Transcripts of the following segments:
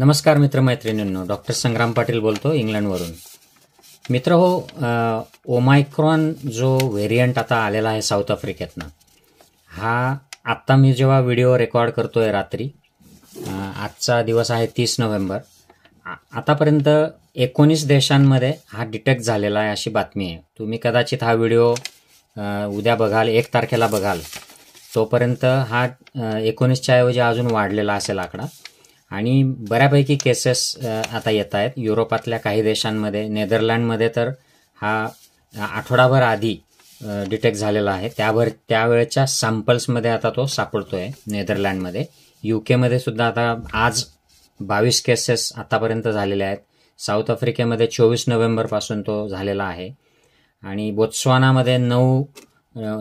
नमस्कार मैत्रिणींनो डॉक्टर संग्राम पाटील बोलतो इंग्लंडवरून मित्र हो ओमायक्रॉन जो व्हेरियंट आता आलेला आहे साऊथ आफ्रिकेतनं हा आत्ता मी जेव्हा व्हिडिओ रेकॉर्ड करतो आहे रात्री आजचा दिवस आहे तीस नोव्हेंबर आतापर्यंत एकोणीस देशांमध्ये हा डिटेक्ट झालेला आहे अशी बातमी आहे तुम्ही कदाचित हा व्हिडिओ उद्या बघाल एक तारखेला बघाल तोपर्यंत हा एकोणीसच्या ऐवजी अजून वाढलेला असेल आकडा आणि बऱ्यापैकी केसेस आता येत आहेत युरोपातल्या काही देशांमध्ये नेदरलँडमध्ये तर हा आठवडाभर आधी डिटेक्ट झालेला आहे त्याभर त्यावेळेच्या सॅम्पल्समध्ये आता तो सापडतो आहे नेदरलँडमध्ये युकेमध्ये सुद्धा आता आज बावीस केसेस आतापर्यंत झालेले आहेत साऊथ आफ्रिकेमध्ये चोवीस नोव्हेंबरपासून तो झालेला आहे आणि बोत्स्वानामध्ये नऊ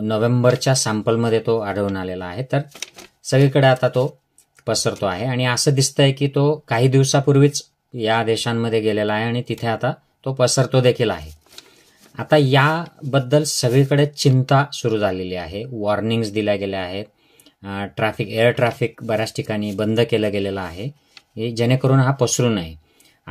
नोव्हेंबरच्या सॅम्पलमध्ये तो आढळून आलेला आहे तर सगळीकडे आता तो पसरतो आहे आणि असं दिसतंय की तो काही दिवसापूर्वीच या देशांमध्ये गेलेला आहे आणि तिथे आता तो पसरतो देखील आहे आता याबद्दल सगळीकडे चिंता सुरू झालेली आहे वॉर्निंग्स दिल्या गेल्या आहेत ट्रॅफिक एअर ट्रॅफिक बऱ्याच ठिकाणी बंद केलं गेलेलं आहे जेणेकरून हा पसरू नये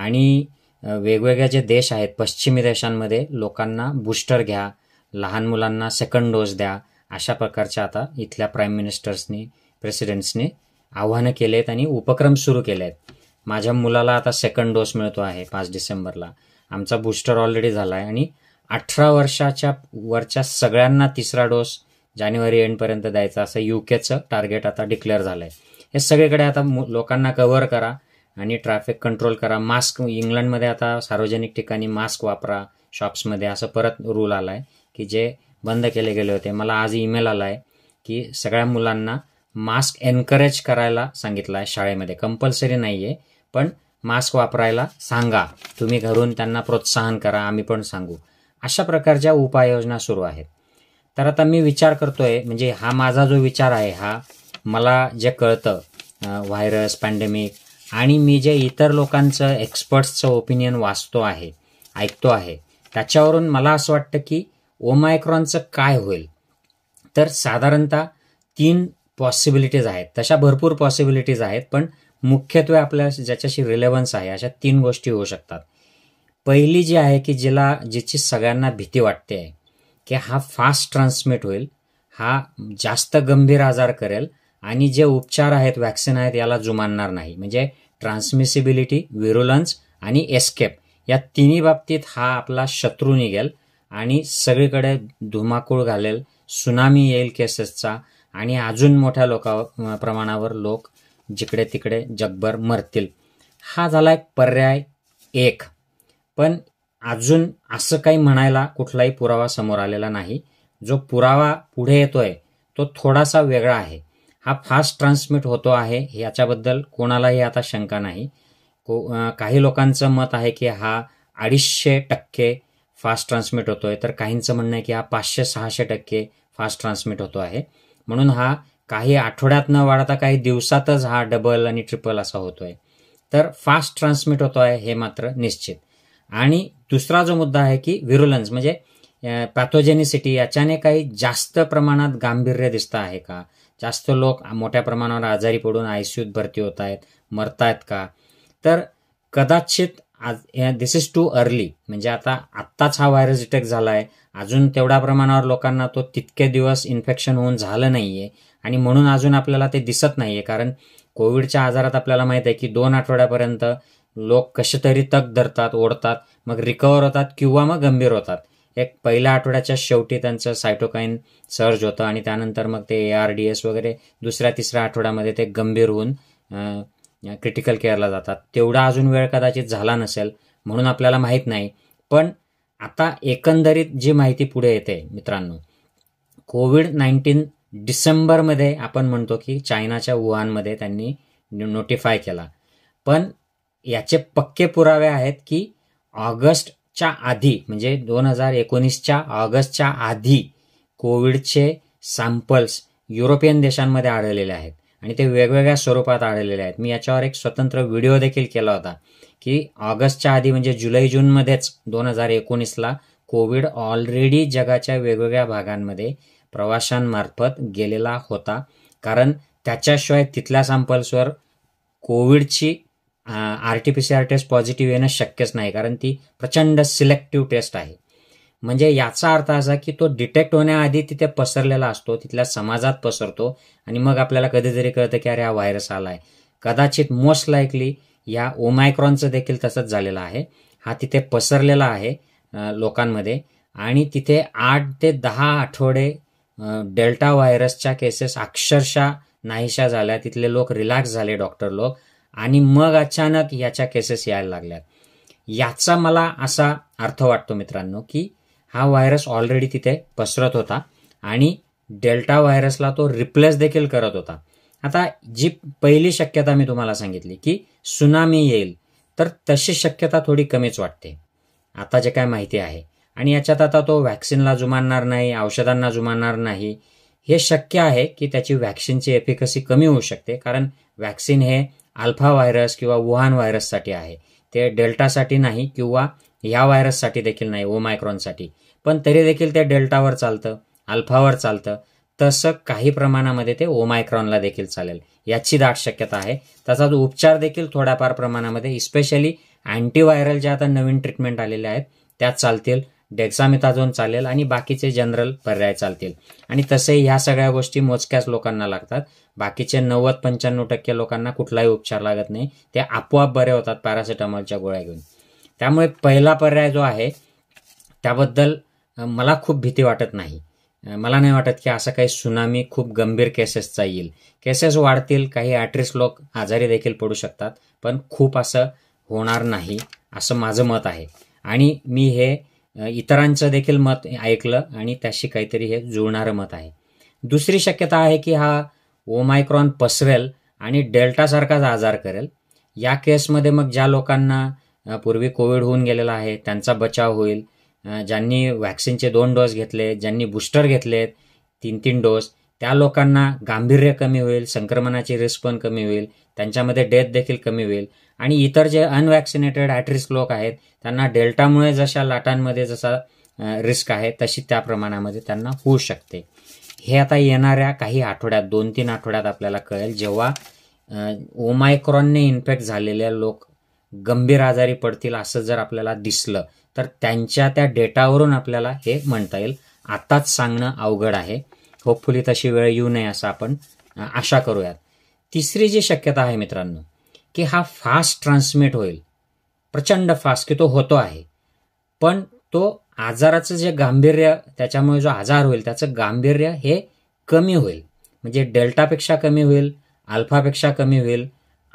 आणि वेगवेगळे जे देश आहेत पश्चिमी देशांमध्ये लोकांना बूस्टर घ्या लहान मुलांना सेकंड डोस द्या अशा प्रकारच्या आता इथल्या प्राईम मिनिस्टर्सनी प्रेसिडेंट्सनी आव्हानं केले आहेत आणि उपक्रम सुरू केले आहेत माझ्या मुलाला आता सेकंड डोस मिळतो आहे पाच डिसेंबरला आमचा बूस्टर ऑलरेडी झाला आहे आणि अठरा वर्षाच्या वरच्या सगळ्यांना तिसरा डोस जानेवारी एंडपर्यंत द्यायचा असं यू केचं टार्गेट आता डिक्लेअर झालं आहे हे सगळीकडे आता लोकांना कव्हर करा आणि ट्रॅफिक कंट्रोल करा मास्क इंग्लंडमध्ये आता सार्वजनिक ठिकाणी मास्क वापरा शॉप्समध्ये असं परत रूल आला आहे की जे बंद केले गेले होते मला आज ईमेल आला आहे की सगळ्या मुलांना मास्क एनकरेज करायला सांगितलं आहे शाळेमध्ये कंपल्सरी नाही आहे पण मास्क वापरायला सांगा तुम्ही घरून त्यांना प्रोत्साहन करा आम्ही पण सांगू अशा प्रकारच्या उपाययोजना सुरू आहेत तर आता मी विचार करतोय म्हणजे हा माझा जो विचार आहे हा मला जे कळतं व्हायरस पॅन्डेमिक आणि मी जे इतर लोकांचं एक्सपर्ट्सचं ओपिनियन वाचतो आहे ऐकतो आहे त्याच्यावरून मला असं वाटतं की ओमायक्रॉनचं काय होईल तर साधारणतः तीन पॉसिबिलिटीज आहेत तशा भरपूर पॉसिबिलिटीज आहेत पण मुख्यत्वे आपल्या ज्याच्याशी रिलेव्हन्स आहे अशा तीन गोष्टी होऊ शकतात पहिली जी आहे की जिला जिची सगळ्यांना भीती वाटते आहे की हा फास्ट ट्रान्समिट होईल हा जास्त गंभीर आजार करेल आणि जे उपचार आहेत व्हॅक्सिन आहेत याला जुमानणार नाही म्हणजे ट्रान्समिसिबिलिटी विरुलन्स आणि एस्केप या तिन्ही बाबतीत हा आपला शत्रू निघेल आणि सगळीकडे धुमाकूळ घालेल सुनामी येईल केसेसचा आणि अजून मोठ्या लोका प्रमाणावर लोक जिकडे तिकडे जगभर मरतील हा झाला एक पर्याय एक पण अजून असं काही म्हणायला कुठलाही पुरावा समोर आलेला नाही जो पुरावा पुढे येतोय तो थोडासा वेगळा आहे हा फास्ट ट्रान्समिट होतो आहे याच्याबद्दल कोणालाही आता शंका नाही को काही लोकांचं मत आहे की हा अडीचशे टक्के फास्ट ट्रान्समिट होतोय तर काहींचं म्हणणं आहे की हा पाचशे सहाशे टक्के फास्ट ट्रान्समिट होतो आहे म्हणून हा काही आठवड्यात न वाढता काही दिवसातच हा डबल आणि ट्रिपल असा होतोय तर फास्ट ट्रान्समिट होतो आहे हे मात्र निश्चित आणि दुसरा जो मुद्दा आहे की विरुलन्स म्हणजे पॅथोजेनिसिटी याच्याने काही जास्त प्रमाणात गांभीर्य दिसतं आहे का जास्त लोक मोठ्या प्रमाणावर आजारी पडून आयसीयूत भरती होत आहेत मरतायत का तर कदाचित आज दिस इज टू अर्ली म्हणजे आता आत्ताच हा व्हायरस अटॅक झाला आहे अजून तेवढ्या प्रमाणावर लोकांना तो तितके दिवस इन्फेक्शन होऊन झालं नाही आहे आणि म्हणून अजून आपल्याला ते दिसत नाही आहे कारण कोविडच्या आजारात आपल्याला माहीत आहे की दोन आठवड्यापर्यंत लोक कसे तरी तग धरतात ओढतात मग रिकवर होतात किंवा मग गंभीर होतात एक पहिल्या आठवड्याच्या शेवटी त्यांचं सायटोकाईन सर्ज होतं आणि त्यानंतर मग ते ए आर डी एस वगैरे दुसऱ्या तिसऱ्या आठवड्यामध्ये ते गंभीर होऊन क्रिटिकल केअरला जातात तेवढा अजून वेळ कदाचित झाला नसेल म्हणून आपल्याला माहीत नाही पण आता एकंदरीत जी माहिती पुढे येते मित्रांनो कोविड नाईन्टीन डिसेंबरमध्ये आपण म्हणतो की चायनाच्या वुहानमध्ये त्यांनी नोटिफाय केला पण याचे पक्के पुरावे आहेत की ऑगस्टच्या आधी म्हणजे दोन हजार एकोणीसच्या ऑगस्टच्या आधी कोविडचे सॅम्पल्स युरोपियन देशांमध्ये आढळलेले आहेत आणि ते वेगवेगळ्या स्वरूपात आढळलेले आहेत मी याच्यावर एक स्वतंत्र व्हिडिओ देखील केला होता की ऑगस्टच्या आधी म्हणजे जुलै जूनमध्येच दोन हजार एकोणीसला कोविड ऑलरेडी जगाच्या वेगवेगळ्या भागांमध्ये प्रवाशांमार्फत गेलेला होता कारण त्याच्याशिवाय तिथल्या सॅम्पल्सवर कोविडची R T P C R test positive येणं शक्यच नाही कारण ती प्रचंड सिलेक्टिव्ह टेस्ट आहे म्हणजे याचा अर्थ असा की तो डिटेक्ट होण्याआधी तिथे पसरलेला असतो तिथल्या समाजात पसरतो आणि मग आपल्याला कधीतरी कळतं की अरे हा व्हायरस आलाय कदाचित मोस्ट लाईकली या ओमायक्रॉनचं देखील तसंच झालेलं आहे हा तिथे पसरलेला आहे लोकांमध्ये आणि तिथे आठ ते दहा आठवडे डेल्टा व्हायरसच्या केसेस अक्षरशः नाहीशा झाल्या तिथले लोक रिलॅक्स झाले डॉक्टर लोक आणि मग अचानक याच्या केसेस यायला लागल्यात याचा मला असा अर्थ वाटतो मित्रांनो की हा व्हायरस ऑलरेडी तिथे पसरत होता आणि डेल्टा व्हायरसला तो रिप्लेस देखील करत होता आता जी पहिली शक्यता मी तुम्हाला सांगितली की सुनामी येईल तर तशी शक्यता थोडी कमीच वाटते आता जे काय माहिती आहे आणि याच्यात आता तो व्हॅक्सिनला जुमानणार नाही औषधांना जुमानणार नाही हे शक्य आहे की त्याची व्हॅक्सिनची एफिकसी कमी होऊ शकते कारण व्हॅक्सिन हे अल्फा व्हायरस किंवा वुहान व्हायरससाठी आहे ते डेल्टासाठी नाही किंवा या व्हायरससाठी देखील नाही ओमायक्रॉनसाठी पण तरी देखील ते डेल्टावर चालतं अल्फावर चालतं तसं काही प्रमाणामध्ये ते ओमायक्रॉनला देखील चालेल याची दाट शक्यता आहे त्याचा उपचार देखील थोड्याफार प्रमाणामध्ये स्पेशली अँटीव्हायरल ज्या आता नवीन ट्रीटमेंट आलेल्या आहेत त्या चालतील डेक्सामिथाझोन चालेल आणि बाकीचे जनरल पर्याय चालतील आणि तसे ह्या सगळ्या गोष्टी मोजक्याच लोकांना लागतात बाकीचे नव्वद पंच्याण्णव टक्के लोकांना कुठलाही उपचार लागत नाही ते आपोआप बरे होतात पॅरासिटामॉलच्या गोळ्या घेऊन त्यामुळे पहिला पर्याय जो आहे त्याबद्दल मला खूप भीती वाटत नाही मला नाही वाटत की असं काही सुनामी खूप गंभीर केसेसचा येईल केसेस वाढतील काही ॲट्रिस लोक आजारी देखील पडू शकतात पण खूप असं होणार नाही असं माझं मत आहे आणि मी हे इतरांचं देखील मत ऐकलं आणि त्याशी काहीतरी हे जुळणारं मत आहे दुसरी शक्यता आहे की हा ओमायक्रॉन पसरेल आणि डेल्टासारखाच आजार करेल या केसमध्ये मग ज्या लोकांना पूर्वी कोविड होऊन गेलेला आहे त्यांचा बचाव होईल ज्यांनी व्हॅक्सिनचे दोन डोस घेतले ज्यांनी बूस्टर घेतलेत तीन तीन डोस त्या लोकांना गांभीर्य कमी होईल संक्रमणाची रिस्क पण कमी होईल त्यांच्यामध्ये डेथ देखील कमी होईल आणि इतर जे अनवॅक्सिनेटेड ॲटरिस्क लोक आहेत त्यांना डेल्टामुळे जशा लाटांमध्ये जसा रिस्क आहे तशी त्या प्रमाणामध्ये त्यांना होऊ शकते हे आता येणाऱ्या काही आठवड्यात दोन तीन आठवड्यात आपल्याला कळेल जेव्हा ओमायक्रॉनने इन्फेक्ट झालेल्या लोक गंभीर आजारी पडतील असं जर आपल्याला दिसलं तर त्यांच्या त्या डेटावरून आपल्याला हे म्हणता येईल आताच सांगणं अवघड आहे होपफुली तशी वेळ येऊ नये असं आपण आशा करूयात तिसरी जी शक्यता आहे मित्रांनो की हा फास्ट ट्रान्समिट होईल प्रचंड फास्ट की तो होतो आहे पण तो आजाराचं जे गांभीर्य त्याच्यामुळे जो आजार होईल त्याचं गांभीर्य हे कमी होईल म्हणजे डेल्टापेक्षा कमी होईल अल्फापेक्षा कमी होईल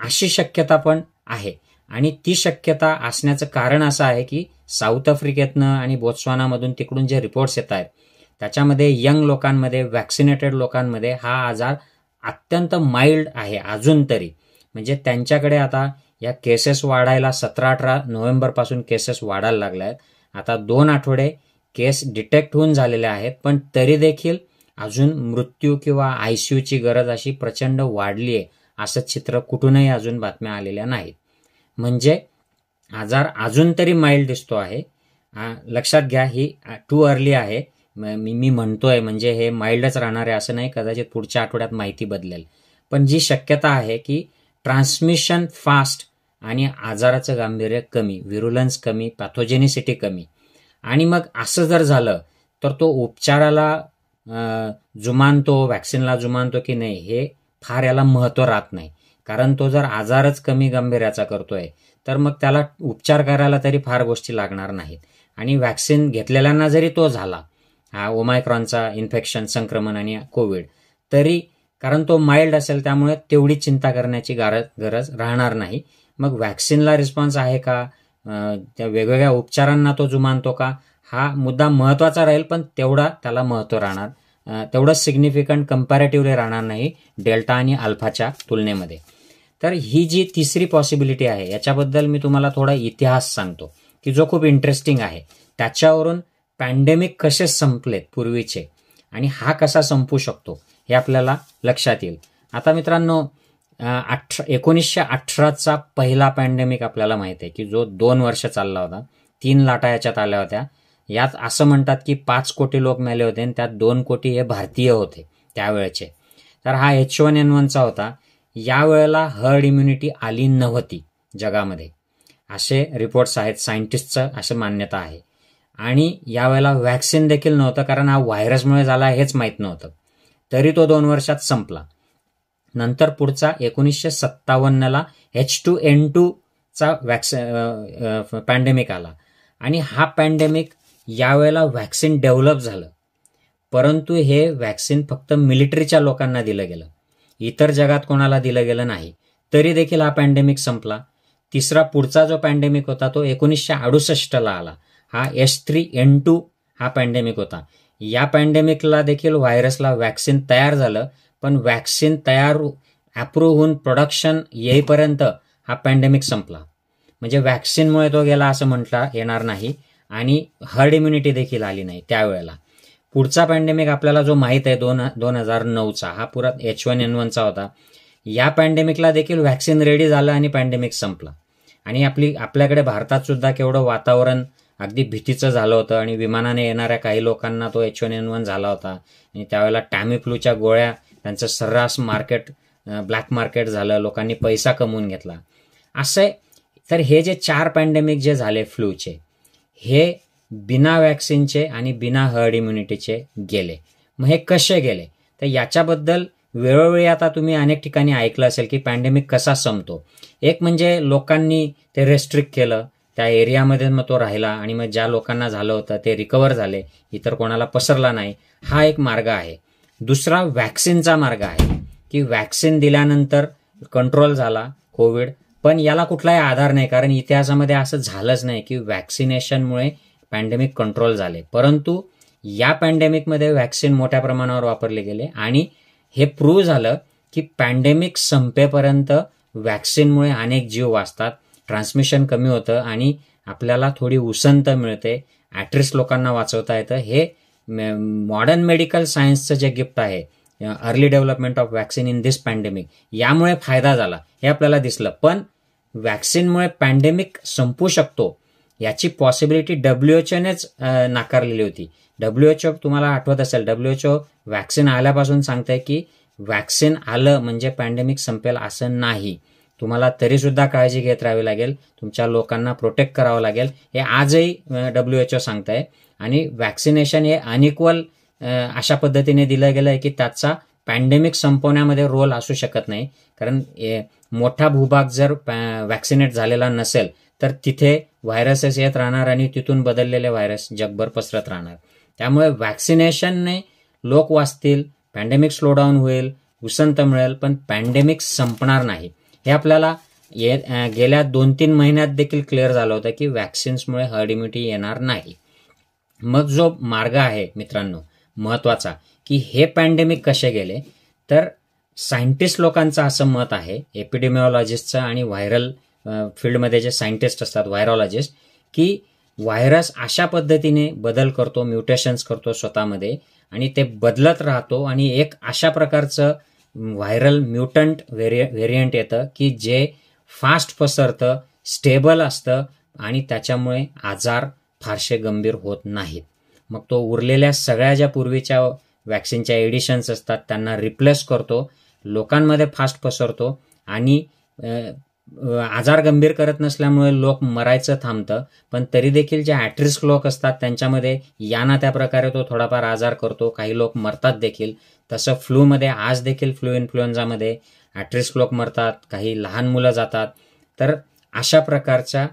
अशी शक्यता पण आहे आणि ती शक्यता असण्याचं कारण असं आहे की साऊथ आफ्रिकेतनं आणि बोत्स्वानामधून तिकडून जे रिपोर्ट्स येत आहेत त्याच्यामध्ये यंग लोकांमध्ये वॅक्सिनेटेड लोकांमध्ये हा आजार अत्यंत माइल्ड आहे अजून तरी म्हणजे त्यांच्याकडे आता या केसेस वाढायला सतरा अठरा नोव्हेंबरपासून केसेस वाढायला लागल्या आहेत आता दोन आठवडे केस डिटेक्ट होऊन झालेले आहेत पण तरी देखील अजून मृत्यू किंवा आय सी यूची गरज अशी प्रचंड वाढली आहे असं चित्र कुठूनही अजून बातम्या आलेल्या नाहीत म्हणजे आजार अजून तरी माइल्ड दिसतो आहे लक्षात घ्या ही टू अर्ली आहे मी मी म्हणतोय म्हणजे हे माइल्डच राहणार आहे असं नाही कदाचित पुढच्या आठवड्यात माहिती बदलेल पण जी शक्यता आहे की ट्रान्समिशन फास्ट आणि आजाराचं गांभीर्य कमी विरुलन्स कमी पॅथोजेनिसिटी कमी आणि मग असं जर झालं तर तो उपचाराला जुमानतो व्हॅक्सिनला जुमानतो की नाही हे फार याला महत्त्व राहत नाही कारण तो जर आजारच कमी गंभीर्याचा करतोय तर मग त्याला उपचार करायला तरी फार गोष्टी लागणार नाहीत आणि व्हॅक्सिन घेतलेल्यांना जरी तो झाला हा ओमायक्रॉनचा इन्फेक्शन संक्रमण आणि कोविड तरी कारण तो माइल्ड असेल त्यामुळे तेवढी चिंता करण्याची गार गरज राहणार नाही मग व्हॅक्सिनला रिस्पॉन्स आहे का त्या वेगवेगळ्या उपचारांना तो जुमानतो का हा मुद्दा महत्त्वाचा राहील पण तेवढा त्याला महत्त्व राहणार तेवढं सिग्निफिकंट कंपॅरेटिव्हली राहणार नाही डेल्टा आणि अल्फाच्या तुलनेमध्ये तर ही जी तिसरी पॉसिबिलिटी आहे याच्याबद्दल मी तुम्हाला थोडा इतिहास सांगतो की जो खूप इंटरेस्टिंग आहे त्याच्यावरून पॅन्डेमिक कसे संपलेत पूर्वीचे आणि हा कसा संपू शकतो हे आपल्याला लक्षात येईल आता मित्रांनो अठरा एकोणीसशे अठराचा पहिला पॅन्डेमिक आपल्याला माहीत आहे की जो दोन वर्ष चालला होता तीन लाटा याच्यात आल्या होत्या यात असं म्हणतात की पाच कोटी लोक मेले होते आणि त्यात दोन कोटी हे भारतीय होते त्यावेळेचे तर हा एच वन एन वनचा होता यावेळेला हर्ड इम्युनिटी आली नव्हती जगामध्ये असे रिपोर्ट्स आहेत सायंटिस्टचं असं मान्यता आहे आणि यावेळेला व्हॅक्सिन देखील नव्हतं कारण हा व्हायरसमुळे झाला हेच माहीत नव्हतं तरी तो दोन वर्षात संपला नंतर पुढचा एकोणीसशे सत्तावन्नला एच टू एन टूचा वॅक्स पॅन्डेमिक आला आणि हा पॅन्डेमिक यावेळेला व्हॅक्सिन डेव्हलप झालं परंतु हे व्हॅक्सिन फक्त मिलिटरीच्या लोकांना दिलं गेलं इतर जगात कोणाला दिलं गेलं नाही तरी देखील हा पॅन्डेमिक संपला तिसरा पुढचा जो पॅन्डेमिक होता तो एकोणीसशे अडुसष्टला आला हा एस थ्री एन टू हा पॅन्डेमिक होता या पॅन्डेमिकला देखील व्हायरसला वॅक्सिन तयार झालं पण वॅक्सिन तयार अप्रूव्ह होऊन प्रोडक्शन येईपर्यंत हा पॅन्डेमिक संपला म्हणजे वॅक्सिनमुळे तो गेला असं म्हटला येणार नाही आणि हर्ड इम्युनिटी देखील आली नाही त्यावेळेला पुढचा पॅन्डेमिक आपल्याला जो माहीत आहे दोन दोन हजार नऊचा हा पुरा एच वन एन वनचा होता या पॅन्डेमिकला देखील व्हॅक्सिन रेडी झालं आणि पॅन्डेमिक संपलं आणि आपली आपल्याकडे भारतात सुद्धा केवढं वातावरण अगदी भीतीचं झालं होतं आणि विमानाने येणाऱ्या काही लोकांना तो एच वन एन वन झाला होता आणि त्यावेळेला टॅमी फ्लूच्या गोळ्या त्यांचं सर्रास मार्केट ब्लॅक मार्केट झालं लोकांनी पैसा कमवून घेतला असं तर हे जे चार पॅन्डेमिक जे झाले फ्लूचे हे बिना वॅक्सिनचे आणि बिना हर्ड इम्युनिटीचे गेले मग हे कसे गेले तर याच्याबद्दल वेळोवेळी आता तुम्ही अनेक ठिकाणी ऐकलं असेल की पॅन्डेमिक कसा संपतो एक म्हणजे लोकांनी ते रेस्ट्रिक्ट केलं त्या एरियामध्ये मग तो राहिला आणि मग ज्या लोकांना झालं होतं ते रिकवर झाले इतर कोणाला पसरला नाही हा एक मार्ग आहे दुसरा व्हॅक्सिनचा मार्ग आहे की व्हॅक्सिन दिल्यानंतर कंट्रोल झाला कोविड पण याला कुठलाही आधार नाही कारण इतिहासामध्ये असं झालंच नाही की व्हॅक्सिनेशनमुळे पॅन्डेमिक कंट्रोल झाले परंतु या पॅन्डेमिकमध्ये व्हॅक्सिन मोठ्या प्रमाणावर वापरले गेले आणि हे प्रूव्ह झालं की पॅन्डेमिक संपेपर्यंत वॅक्सिनमुळे अनेक जीव वाचतात ट्रान्समिशन कमी होतं आणि आपल्याला थोडी उसंत मिळते ॲट्रिस लोकांना वाचवता येतं हे मॉडर्न मेडिकल सायन्सचं जे गिफ्ट आहे early development of vaccine in this pandemic यामुळे फायदा झाला हे आपल्याला दिसलं पण वॅक्सिनमुळे पॅन्डेमिक संपू शकतो याची पॉसिबिलिटी डब्ल्यू एच ओनेच नाकारलेली होती डब्ल्यू एच ओ तुम्हाला आठवत असेल डब्ल्यू एच ओ व्हॅक्सिन आल्यापासून सांगतंय की वॅक्सिन आलं म्हणजे पॅन्डेमिक संपेल असं नाही तुम्हाला तरीसुद्धा काळजी घेत राहावी लागेल तुमच्या लोकांना प्रोटेक्ट करावं लागेल हे आजही डब्ल्यू एच ओ सांगतंय आणि वॅक्सिनेशन हे अनइक्वल अशा पद्धतीने दिलं गेलं आहे की त्याचा पॅन्डेमिक संपवण्यामध्ये रोल असू शकत नाही कारण मोठा भूभाग जर वॅक्सिनेट झालेला नसेल तर तिथे व्हायरसेस येत राहणार आणि तिथून बदललेले व्हायरस जगभर पसरत राहणार त्यामुळे व्हॅक्सिनेशनने लोक वाचतील पॅन्डेमिक स्लोडाऊन होईल उसंत मिळेल पण पॅन्डेमिक संपणार नाही हे आपल्याला गेल्या दोन तीन महिन्यात देखील क्लिअर झालं होतं की व्हॅक्सिन्समुळे हर्ड इम्युनिटी येणार नाही मग जो मार्ग आहे मित्रांनो महत्त्वाचा की हे पॅन्डेमिक कसे गेले तर सायंटिस्ट लोकांचं असं मत आहे एपिडेमिओलॉजिस्टचं आणि व्हायरल फील्डमध्ये जे सायंटिस्ट असतात व्हायरॉलॉजिस्ट की व्हायरस अशा पद्धतीने बदल करतो म्युटेशन्स करतो स्वतःमध्ये आणि ते बदलत राहतो आणि एक अशा प्रकारचं व्हायरल म्युटंट व्हेरिय व्हेरियंट येतं की जे फास्ट पसरतं स्टेबल असतं आणि त्याच्यामुळे आजार फारसे गंभीर होत नाहीत मग तो उरलेल्या सगळ्या ज्या पूर्वीच्या वॅक्सिनच्या एडिशन्स असतात त्यांना रिप्लेस करतो लोकांमध्ये फास्ट पसरतो आणि आजार गंभीर करत नसल्यामुळे लोक मरायचं थांबतं पण तरी देखील जे ॲट्रिस लोक असतात त्यांच्यामध्ये ना त्या प्रकारे तो थोडाफार आजार करतो काही लोक मरतात देखील तसं फ्लूमध्ये आज देखील फ्लू इन्फ्लुएन्झामध्ये ॲट्रिस लोक मरतात काही लहान मुलं जातात तर अशा प्रकारच्या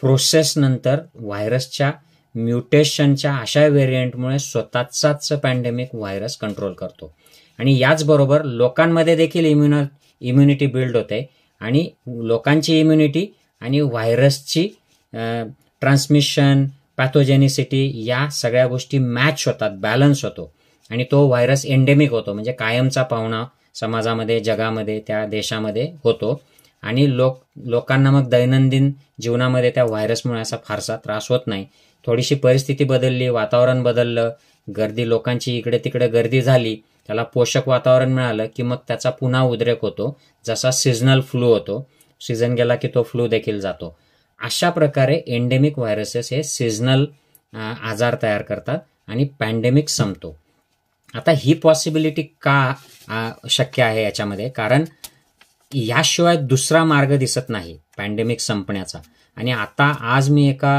प्रोसेसनंतर व्हायरसच्या म्युटेशनच्या अशा व्हेरियंटमुळे स्वतःचाच पॅन्डेमिक व्हायरस कंट्रोल करतो आणि याचबरोबर लोकांमध्ये देखील इम्युन इम्युनिटी बिल्ड होते आणि लोकांची इम्युनिटी आणि व्हायरसची ट्रान्समिशन पॅथोजेनिसिटी या सगळ्या गोष्टी मॅच होतात बॅलन्स होतो आणि तो व्हायरस एंडेमिक होतो म्हणजे कायमचा पाहुणा समाजामध्ये जगामध्ये त्या देशामध्ये होतो आणि लोक लोकांना मग दैनंदिन जीवनामध्ये त्या व्हायरसमुळे असा फारसा त्रास होत नाही थोडीशी परिस्थिती बदलली वातावरण बदललं गर्दी लोकांची इकडे तिकडे गर्दी झाली त्याला पोषक वातावरण मिळालं की मग त्याचा पुन्हा उद्रेक होतो जसा सीझनल फ्लू होतो सीझन गेला की तो फ्लू देखील जातो अशा प्रकारे एंडेमिक व्हायरसेस हे सीझनल आजार तयार करतात आणि पॅन्डेमिक संपतो आता ही पॉसिबिलिटी का शक्य आहे याच्यामध्ये कारण याशिवाय दुसरा मार्ग दिसत नाही पॅन्डेमिक संपण्याचा आणि आता आज मी एका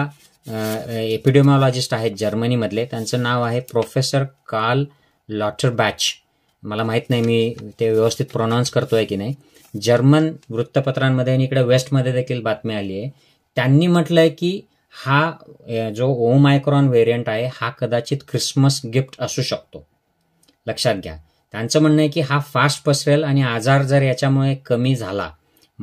एपिडेमॉलॉजिस्ट आहेत जर्मनीमधले त्यांचं नाव आहे प्रोफेसर काल लॉटर बॅच मला माहीत नाही मी ते व्यवस्थित प्रोनाऊन्स करतो आहे की नाही जर्मन वृत्तपत्रांमध्ये आणि इकडे वेस्टमध्ये देखील बातमी आली आहे त्यांनी म्हटलं आहे की हा जो ओमायक्रॉन वेरियंट आहे हा कदाचित क्रिसमस गिफ्ट असू शकतो लक्षात घ्या त्यांचं म्हणणं आहे की हा फास्ट पसरेल आणि आजार जर याच्यामुळे कमी झाला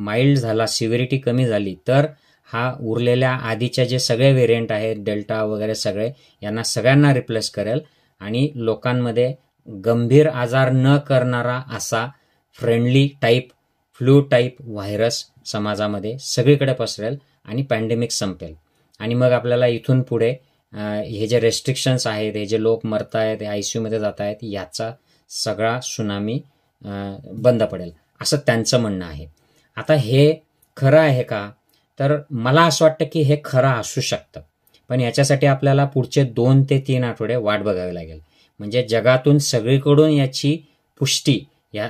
माइल्ड झाला सिव्हिरिटी कमी झाली तर हा उरलेल्या आधीच्या जे सगळे वेरियंट आहेत डेल्टा वगैरे सगळे यांना सगळ्यांना रिप्लेस करेल आणि लोकांमध्ये गंभीर आजार न करणारा असा friendly type flu type virus समाजामध्ये सगळीकडे पसरेल आणि पॅन्डेमिक संपेल आणि मग आपल्याला इथून पुढे हे जे रेस्ट्रिक्शन्स आहेत हे जे लोक मरत आहेत हे आय सी यूमध्ये जात आहेत याचा सगळा सुनामी बंद पडेल असं त्यांचं म्हणणं आहे आता हे खरं आहे का तर मला असं वाटतं की हे खरं असू शकतं पण याच्यासाठी आपल्याला पुढचे दोन ते तीन आठवडे वाट बघावी लागेल म्हणजे जगातून सगळीकडून याची पुष्टी या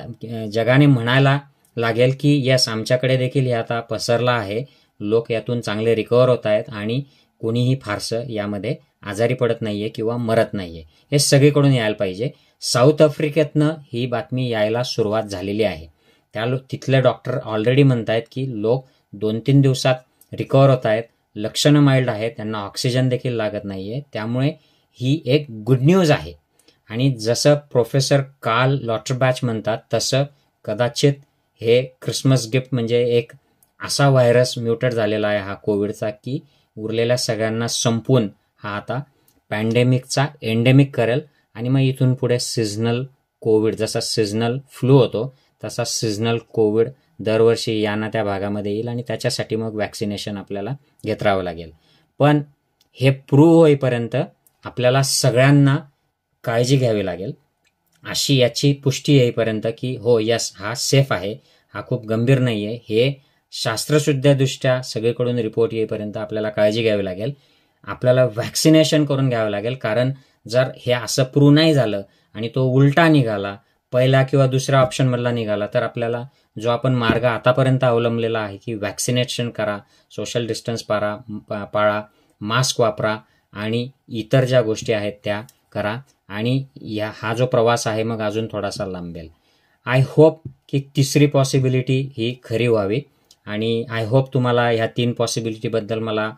जगाने म्हणायला लागेल की यस आमच्याकडे देखील हे आता पसरला आहे लोक यातून चांगले रिकवर होत आहेत आणि कोणीही फारसं यामध्ये आजारी पडत नाही आहे किंवा मरत नाही आहे हे सगळीकडून यायला पाहिजे साऊथ आफ्रिकेतनं ही बातमी यायला सुरुवात झालेली आहे त्या तिथले डॉक्टर ऑलरेडी म्हणत आहेत की लोक दोन तीन दिवसात रिकवर होत आहेत लक्षणं माइल्ड आहे त्यांना ऑक्सिजन देखील लागत नाही आहे त्यामुळे ही एक गुड न्यूज आहे आणि जसं प्रोफेसर काल लॉटरबॅच म्हणतात तसं कदाचित हे क्रिसमस गिफ्ट म्हणजे एक असा व्हायरस म्युटेट झालेला आहे हा कोविडचा की उरलेल्या सगळ्यांना संपून हा आता पॅन्डेमिकचा एंडेमिक करेल आणि मग इथून पुढे सिजनल कोविड जसा सिजनल फ्लू होतो तसा सिजनल कोविड दरवर्षी या त्या भागामध्ये येईल आणि त्याच्यासाठी मग वॅक्सिनेशन आपल्याला घेत राहावं लागेल पण हे प्रूव्ह होईपर्यंत आपल्याला सगळ्यांना काळजी घ्यावी लागेल अशी याची पुष्टी येईपर्यंत की हो यस हा सेफ आहे हा खूप गंभीर नाही आहे हे शास्त्रशुद्धदृष्ट्या सगळीकडून रिपोर्ट येईपर्यंत आपल्याला काळजी घ्यावी लागेल आपल्याला व्हॅक्सिनेशन करून घ्यावं लागेल कारण जर हे असं प्रूव्ह नाही झालं आणि तो उलटा निघाला पहिला किंवा दुसरा ऑप्शन मधला निघाला तर आपल्याला जो आपण मार्ग आतापर्यंत अवलंबलेला आहे की वॅक्सिनेशन करा सोशल डिस्टन्स पारा पाळा मास्क वापरा आणि इतर ज्या गोष्टी आहेत त्या करा आणि या हा जो प्रवास आहे मग अजून थोडासा लांबेल आय होप की तिसरी पॉसिबिलिटी ही खरी व्हावी आणि आय होप तुम्हाला ह्या तीन पॉसिबिलिटीबद्दल मला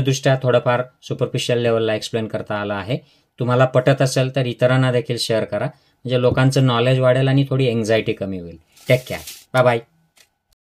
दृष्ट्या थोडंफार सुपरफिशियल लेवलला एक्सप्लेन करता आला आहे तुम्हाला पटत असेल तर इतरांना देखील शेअर करा म्हणजे लोकांचं नॉलेज वाढेल आणि थोडी एन्झायटी कमी होईल टेक केअर बाय बाय